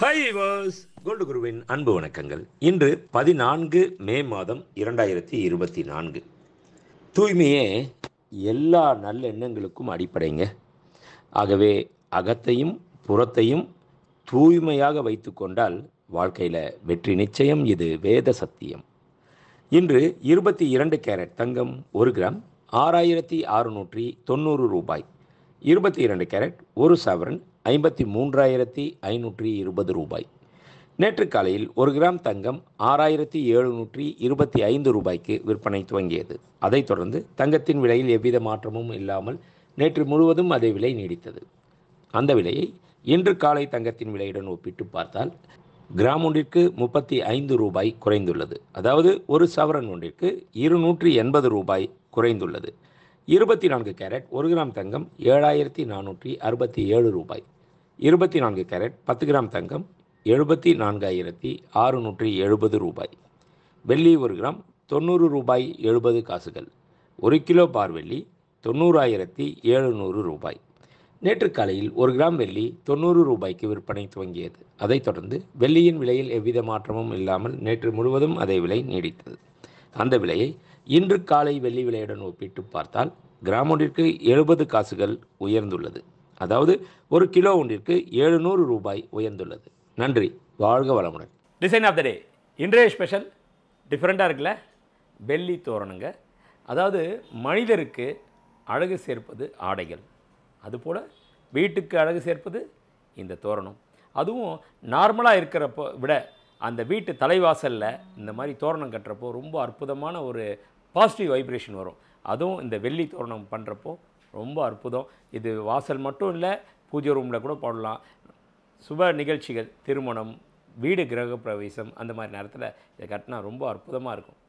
ஹைவர்ஸ் gold குருவின் அன்பு வணக்கங்கள் இன்று பதினான்கு மே மாதம் இரண்டாயிரத்தி இருபத்தி நான்கு தூய்மையே எல்லா நல்லெண்ணங்களுக்கும் அடிப்படைங்க ஆகவே அகத்தையும் புறத்தையும் தூய்மையாக வைத்து கொண்டால் வாழ்க்கையில் வெற்றி நிச்சயம் இது வேத சத்தியம் இன்று இருபத்தி இரண்டு கேரட் தங்கம் ஒரு கிராம் ஆறாயிரத்தி அறுநூற்றி தொண்ணூறு ரூபாய் இருபத்தி இரண்டு கேரட் ஒரு சவரன் ஐம்பத்தி மூன்றாயிரத்தி ஐநூற்றி இருபது ரூபாய் நேற்று காலையில் ஒரு கிராம் தங்கம் ஆறாயிரத்தி எழுநூற்றி இருபத்தி ஐந்து ரூபாய்க்கு விற்பனை துவங்கியது அதைத் தொடர்ந்து தங்கத்தின் விலையில் எவ்வித மாற்றமும் இல்லாமல் நேற்று முழுவதும் அதே விலை நீடித்தது அந்த விலையை இன்று காலை தங்கத்தின் விலையுடன் ஒப்பிட்டு பார்த்தால் கிராம் ஒன்றிற்கு முப்பத்தி ஐந்து ரூபாய் குறைந்துள்ளது அதாவது ஒரு சவரன் ஒன்றிற்கு இருநூற்றி எண்பது ரூபாய் குறைந்துள்ளது இருபத்தி நான்கு கேரட் ஒரு கிராம் தங்கம் ஏழாயிரத்தி நானூற்றி அறுபத்தி ஏழு ரூபாய் இருபத்தி நான்கு கேரட் பத்து கிராம் தங்கம் எழுபத்தி நான்காயிரத்தி ஆறுநூற்றி எழுபது ரூபாய் வெள்ளி ஒரு கிராம் தொண்ணூறு ரூபாய் எழுபது காசுகள் ஒரு கிலோ பார் வெள்ளி தொண்ணூறாயிரத்தி எழுநூறு ரூபாய் நேற்று காலையில் ஒரு கிராம் வெள்ளி தொண்ணூறு ரூபாய்க்கு விற்பனை துவங்கியது அதைத் தொடர்ந்து வெள்ளியின் விலையில் எவ்வித மாற்றமும் இல்லாமல் நேற்று முழுவதும் அதே விலை நீடித்தது அந்த விலையை இன்று காலை வெள்ளி விலையுடன் ஒப்பிட்டு பார்த்தால் கிராமொன்றிற்கு எழுபது காசுகள் உயர்ந்துள்ளது அதாவது ஒரு கிலோ ஒன்றிற்கு எழுநூறு ரூபாய் உயர்ந்துள்ளது நன்றி வாழ்க வளமுடன் டிசைன் ஆஃப் த டே இன்றைய ஸ்பெஷல் டிஃப்ரெண்ட்டாக இருக்குல்ல வெள்ளி தோரணங்க அதாவது மனிதருக்கு அழகு சேர்ப்பது ஆடைகள் அதுபோல் வீட்டுக்கு அழகு சேர்ப்பது இந்த தோரணம் அதுவும் நார்மலாக இருக்கிறப்போ விட அந்த வீட்டு தலைவாசலில் இந்த மாதிரி தோரணம் கட்டுறப்போ ரொம்ப அற்புதமான ஒரு பாசிட்டிவ் வைப்ரேஷன் வரும் அதுவும் இந்த வெள்ளி தோரணம் பண்ணுறப்போ ரொம்ப அற்புதம் இது வாசல் மட்டும் இல்லை பூஜை ரூமில் கூட போடலாம் சுப நிகழ்ச்சிகள் திருமணம் வீடு கிரக பிரவேசம் அந்த மாதிரி நேரத்தில் இதை கட்டினா ரொம்ப அற்புதமாக இருக்கும்